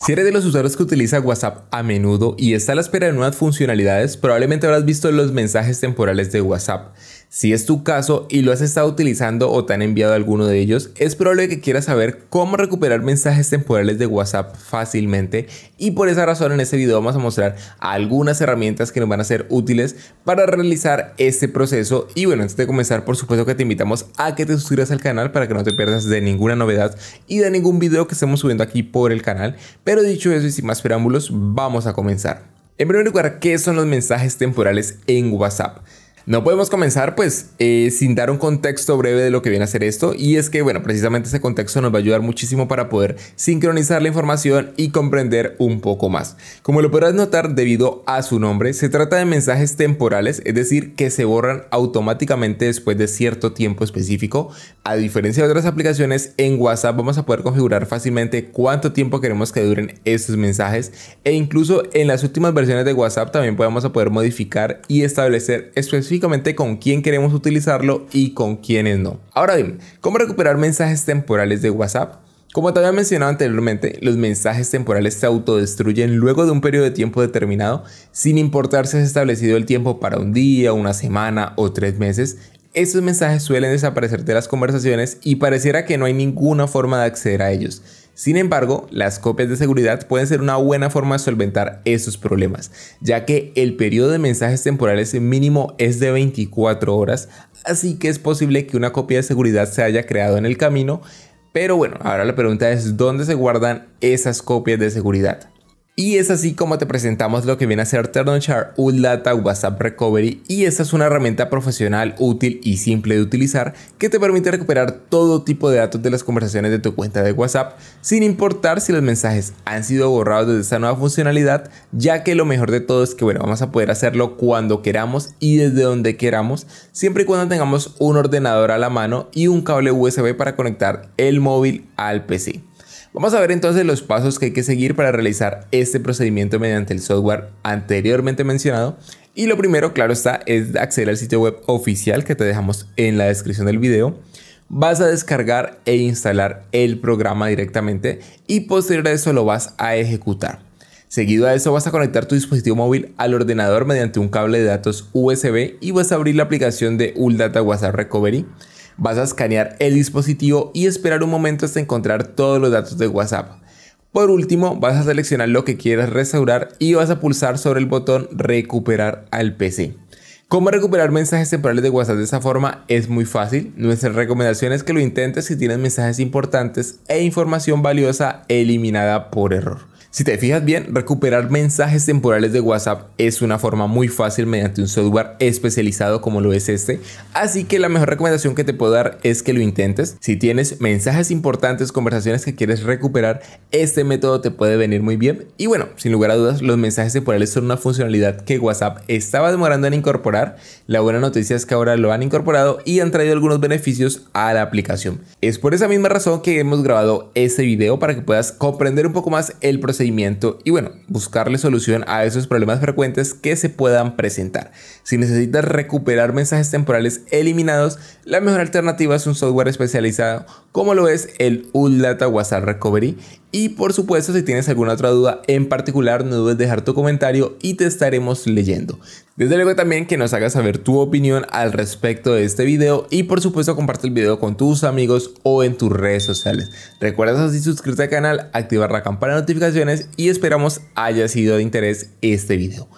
Si eres de los usuarios que utiliza WhatsApp a menudo y está a la espera de nuevas funcionalidades, probablemente habrás visto los mensajes temporales de WhatsApp. Si es tu caso y lo has estado utilizando o te han enviado alguno de ellos, es probable que quieras saber cómo recuperar mensajes temporales de WhatsApp fácilmente y por esa razón en este video vamos a mostrar algunas herramientas que nos van a ser útiles para realizar este proceso y bueno, antes de comenzar por supuesto que te invitamos a que te suscribas al canal para que no te pierdas de ninguna novedad y de ningún video que estemos subiendo aquí por el canal pero dicho eso y sin más preámbulos, vamos a comenzar. En primer lugar, ¿qué son los mensajes temporales en WhatsApp? No podemos comenzar pues eh, sin dar un contexto breve de lo que viene a ser esto y es que bueno, precisamente ese contexto nos va a ayudar muchísimo para poder sincronizar la información y comprender un poco más. Como lo podrás notar debido a su nombre, se trata de mensajes temporales, es decir, que se borran automáticamente después de cierto tiempo específico. A diferencia de otras aplicaciones, en WhatsApp vamos a poder configurar fácilmente cuánto tiempo queremos que duren estos mensajes e incluso en las últimas versiones de WhatsApp también podemos a poder modificar y establecer específicamente con quién queremos utilizarlo y con quiénes no. Ahora bien, ¿cómo recuperar mensajes temporales de WhatsApp? Como te había mencionado anteriormente, los mensajes temporales se autodestruyen luego de un periodo de tiempo determinado, sin importar si es establecido el tiempo para un día, una semana o tres meses. esos mensajes suelen desaparecer de las conversaciones y pareciera que no hay ninguna forma de acceder a ellos. Sin embargo, las copias de seguridad pueden ser una buena forma de solventar esos problemas, ya que el periodo de mensajes temporales mínimo es de 24 horas, así que es posible que una copia de seguridad se haya creado en el camino, pero bueno, ahora la pregunta es dónde se guardan esas copias de seguridad. Y es así como te presentamos lo que viene a ser Chart un Data WhatsApp Recovery y esta es una herramienta profesional útil y simple de utilizar que te permite recuperar todo tipo de datos de las conversaciones de tu cuenta de WhatsApp sin importar si los mensajes han sido borrados desde esta nueva funcionalidad ya que lo mejor de todo es que bueno vamos a poder hacerlo cuando queramos y desde donde queramos siempre y cuando tengamos un ordenador a la mano y un cable USB para conectar el móvil al PC. Vamos a ver entonces los pasos que hay que seguir para realizar este procedimiento mediante el software anteriormente mencionado. Y lo primero, claro está, es acceder al sitio web oficial que te dejamos en la descripción del video. Vas a descargar e instalar el programa directamente y posterior a eso lo vas a ejecutar. Seguido a eso vas a conectar tu dispositivo móvil al ordenador mediante un cable de datos USB y vas a abrir la aplicación de Data WhatsApp Recovery. Vas a escanear el dispositivo y esperar un momento hasta encontrar todos los datos de WhatsApp. Por último, vas a seleccionar lo que quieras restaurar y vas a pulsar sobre el botón recuperar al PC. ¿Cómo recuperar mensajes temporales de WhatsApp de esa forma? Es muy fácil. Nuestra recomendación es que lo intentes si tienes mensajes importantes e información valiosa eliminada por error. Si te fijas bien, recuperar mensajes temporales de WhatsApp es una forma muy fácil mediante un software especializado como lo es este, así que la mejor recomendación que te puedo dar es que lo intentes. Si tienes mensajes importantes, conversaciones que quieres recuperar, este método te puede venir muy bien. Y bueno, sin lugar a dudas, los mensajes temporales son una funcionalidad que WhatsApp estaba demorando en incorporar. La buena noticia es que ahora lo han incorporado y han traído algunos beneficios a la aplicación. Es por esa misma razón que hemos grabado este video para que puedas comprender un poco más el proceso y bueno, buscarle solución a esos problemas frecuentes que se puedan presentar. Si necesitas recuperar mensajes temporales eliminados, la mejor alternativa es un software especializado como lo es el Ultdata WhatsApp Recovery. Y por supuesto, si tienes alguna otra duda en particular, no dudes dejar tu comentario y te estaremos leyendo. Desde luego también que nos hagas saber tu opinión al respecto de este video y por supuesto comparte el video con tus amigos o en tus redes sociales. Recuerda así suscribirte al canal, activar la campana de notificaciones y esperamos haya sido de interés este video.